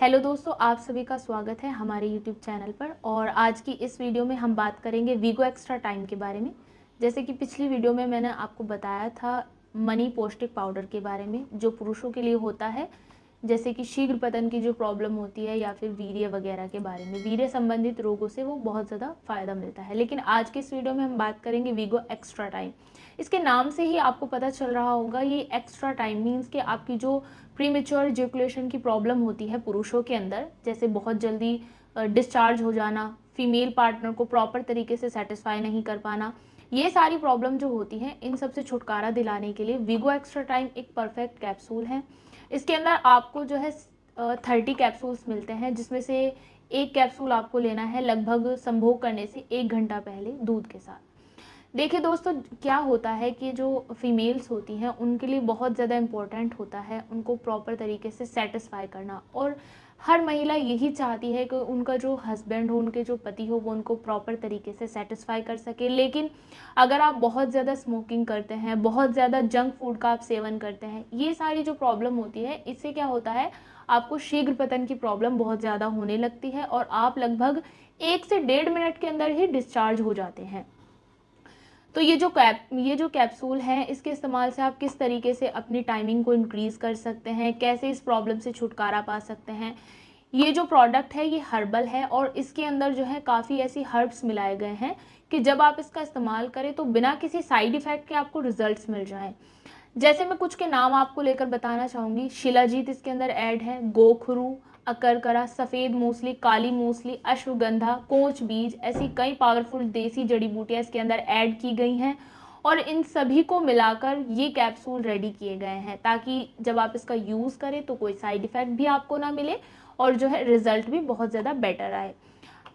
hello दोस्तों आप सभी का स्वागत है हमारे यूट्यूब चैनल पर और आज की इस वीडियो में हम बात करेंगे वीगो एक्स्ट्रा टाइम के बारे में जैसे कि पिछली वीडियो में मैंने आपको बताया था मनी पौष्टिक पाउडर के बारे में जो पुरुषों के लिए होता है जैसे कि शीघ्र पतन की जो प्रॉब्लम होती है या फिर वीर्य वगैरह के बारे में वीर्य संबंधित रोगों से वो बहुत ज़्यादा फ़ायदा मिलता है लेकिन आज के इस वीडियो में हम बात करेंगे वीगो एक्स्ट्रा टाइम इसके नाम से ही आपको पता चल रहा होगा ये एक्स्ट्रा टाइम मीन्स कि आपकी जो प्रीमेच्योर जर्कुलेशन की प्रॉब्लम होती है पुरुषों के अंदर जैसे बहुत जल्दी डिस्चार्ज हो जाना फीमेल पार्टनर को प्रॉपर तरीके से सेटिस्फाई नहीं कर पाना ये सारी प्रॉब्लम जो होती हैं इन सब से छुटकारा दिलाने के लिए वीगो एक्स्ट्रा टाइम एक परफेक्ट कैप्सूल है इसके अंदर आपको जो है थर्टी कैप्सूल्स मिलते हैं जिसमें से एक कैप्सूल आपको लेना है लगभग संभोग करने से एक घंटा पहले दूध के साथ देखिए दोस्तों क्या होता है कि जो फीमेल्स होती हैं उनके लिए बहुत ज़्यादा इम्पोर्टेंट होता है उनको प्रॉपर तरीके से सेटिस्फाई करना और हर महिला यही चाहती है कि उनका जो हस्बैंड हो उनके जो पति हो वो उनको प्रॉपर तरीके से सेटिस्फाई कर सके लेकिन अगर आप बहुत ज़्यादा स्मोकिंग करते हैं बहुत ज़्यादा जंक फूड का आप सेवन करते हैं ये सारी जो प्रॉब्लम होती है इससे क्या होता है आपको शीघ्र पतन की प्रॉब्लम बहुत ज़्यादा होने लगती है और आप लगभग एक से डेढ़ मिनट के अंदर ही डिस्चार्ज हो जाते हैं तो ये जो कैप ये जो कैप्सूल है इसके इस्तेमाल से आप किस तरीके से अपनी टाइमिंग को इंक्रीज़ कर सकते हैं कैसे इस प्रॉब्लम से छुटकारा पा सकते हैं ये जो प्रोडक्ट है ये हर्बल है और इसके अंदर जो है काफ़ी ऐसी हर्ब्स मिलाए गए हैं कि जब आप इसका इस्तेमाल करें तो बिना किसी साइड इफ़ेक्ट के आपको रिजल्ट्स मिल जाएं जैसे मैं कुछ के नाम आपको लेकर बताना चाहूँगी शिलाजीत इसके अंदर ऐड है गोखरू अकरकरा सफ़ेद मूसली काली मूसली अश्वगंधा कोच बीज ऐसी कई पावरफुल देसी जड़ी बूटियाँ इसके अंदर ऐड की गई हैं और इन सभी को मिलाकर ये कैप्सूल रेडी किए गए हैं ताकि जब आप इसका यूज़ करें तो कोई साइड इफ़ेक्ट भी आपको ना मिले और जो है रिज़ल्ट भी बहुत ज़्यादा बेटर आए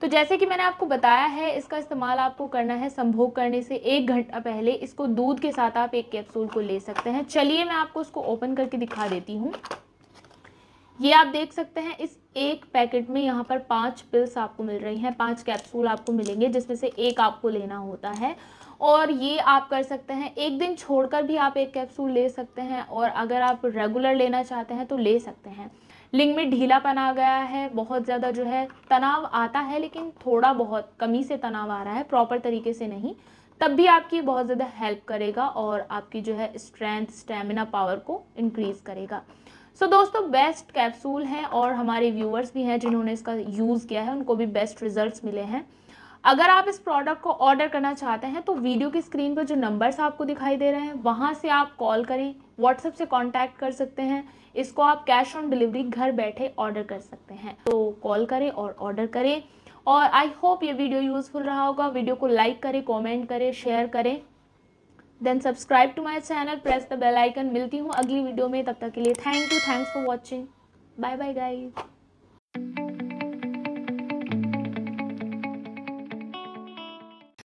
तो जैसे कि मैंने आपको बताया है इसका इस्तेमाल आपको करना है संभोग करने से एक घंटा पहले इसको दूध के साथ आप एक कैप्सूल को ले सकते हैं चलिए मैं आपको इसको ओपन करके दिखा देती हूँ ये आप देख सकते हैं इस एक पैकेट में यहाँ पर पांच पिल्स आपको मिल रही हैं पांच कैप्सूल आपको मिलेंगे जिसमें से एक आपको लेना होता है और ये आप कर सकते हैं एक दिन छोड़कर भी आप एक कैप्सूल ले सकते हैं और अगर आप रेगुलर लेना चाहते हैं तो ले सकते हैं लिंग में ढीलापन आ गया है बहुत ज़्यादा जो है तनाव आता है लेकिन थोड़ा बहुत कमी से तनाव आ रहा है प्रॉपर तरीके से नहीं तब भी आपकी बहुत ज़्यादा हेल्प करेगा और आपकी जो है स्ट्रेंथ स्टेमिना पावर को इंक्रीज़ करेगा सो so, दोस्तों बेस्ट कैप्सूल हैं और हमारे व्यूअर्स भी हैं जिन्होंने इसका यूज़ किया है उनको भी बेस्ट रिजल्ट मिले हैं अगर आप इस प्रोडक्ट को ऑर्डर करना चाहते हैं तो वीडियो की स्क्रीन पर जो नंबर्स आपको दिखाई दे रहे हैं वहाँ से आप कॉल करें व्हाट्सएप से कांटेक्ट कर सकते हैं इसको आप कैश ऑन डिलीवरी घर बैठे ऑर्डर कर सकते हैं तो कॉल करें और ऑर्डर करें और आई होप ये वीडियो यूज़फुल रहा होगा वीडियो को लाइक करें कॉमेंट करें शेयर करें then subscribe to my channel press the bell icon मिलती हूँ अगली वीडियो में तब तक के लिए thank you thanks for watching bye bye guys